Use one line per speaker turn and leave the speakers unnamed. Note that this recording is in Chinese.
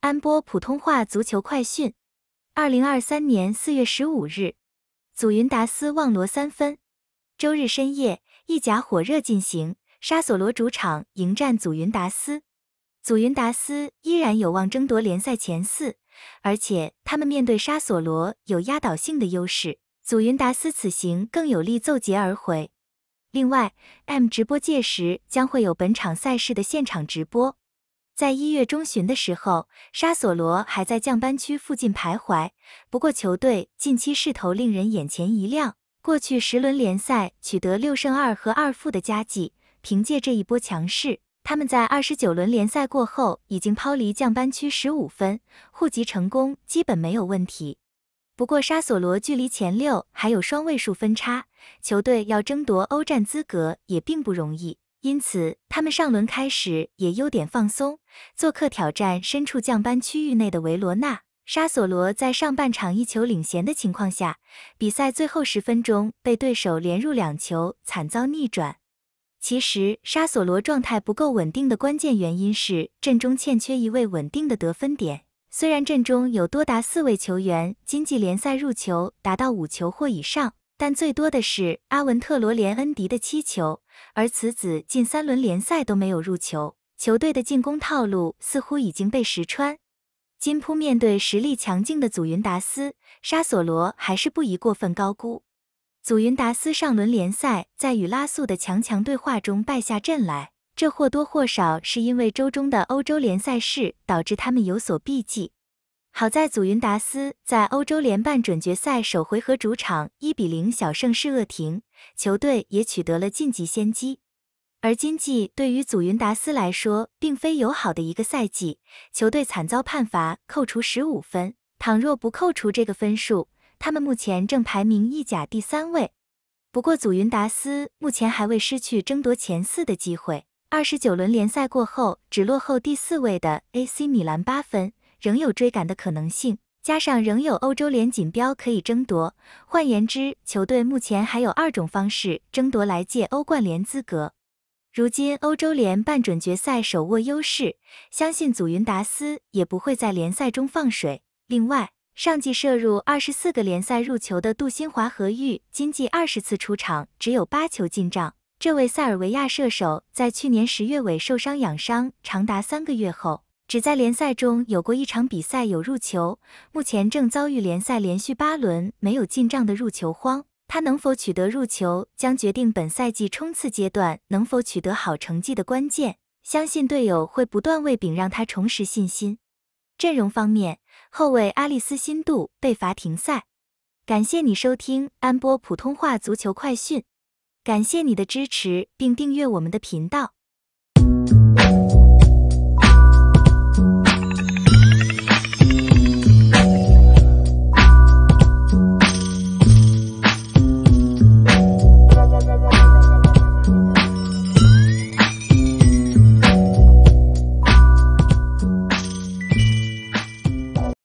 安播普通话足球快讯：二零二三年四月十五日，祖云达斯望罗三分。周日深夜，意甲火热进行，沙索罗主场迎战祖云达斯。祖云达斯依然有望争夺联赛前四，而且他们面对沙索罗有压倒性的优势。祖云达斯此行更有力奏捷而回。另外，M 直播届时将会有本场赛事的现场直播。在一月中旬的时候，沙索罗还在降班区附近徘徊。不过球队近期势头令人眼前一亮，过去十轮联赛取得六胜二和二负的佳绩。凭借这一波强势，他们在二十九轮联赛过后已经抛离降班区十五分，护级成功基本没有问题。不过沙索罗距离前六还有双位数分差，球队要争夺欧战资格也并不容易。因此，他们上轮开始也有点放松，做客挑战身处降班区域内的维罗纳。沙索罗在上半场一球领先的情况下，比赛最后十分钟被对手连入两球，惨遭逆转。其实，沙索罗状态不够稳定的关键原因是阵中欠缺一位稳定的得分点。虽然阵中有多达四位球员，今季联赛入球达到五球或以上。但最多的是阿文特罗连恩迪的七球，而此子近三轮联赛都没有入球，球队的进攻套路似乎已经被石穿。金扑面对实力强劲的祖云达斯、沙索罗还是不宜过分高估。祖云达斯上轮联赛在与拉素的强强对话中败下阵来，这或多或少是因为周中的欧洲联赛事导致他们有所避忌。好在祖云达斯在欧洲联办准决赛首回合主场一比零小胜施厄廷，球队也取得了晋级先机。而今季对于祖云达斯来说，并非友好的一个赛季，球队惨遭判罚扣除十五分。倘若不扣除这个分数，他们目前正排名意甲第三位。不过祖云达斯目前还未失去争夺前四的机会，二十九轮联赛过后只落后第四位的 AC 米兰八分。仍有追赶的可能性，加上仍有欧洲联锦标可以争夺。换言之，球队目前还有二种方式争夺来届欧冠联资格。如今欧洲联半准决赛手握优势，相信祖云达斯也不会在联赛中放水。另外，上季射入二十四个联赛入球的杜新华和玉，今季二十次出场只有八球进账。这位塞尔维亚射手在去年十月尾受伤养伤长达三个月后。只在联赛中有过一场比赛有入球，目前正遭遇联赛连续八轮没有进账的入球荒。他能否取得入球，将决定本赛季冲刺阶段能否取得好成绩的关键。相信队友会不断为饼让他重拾信心。阵容方面，后卫阿利斯辛度被罚停赛。感谢你收听安波普通话足球快讯，感谢你的支持并订阅我们的频道。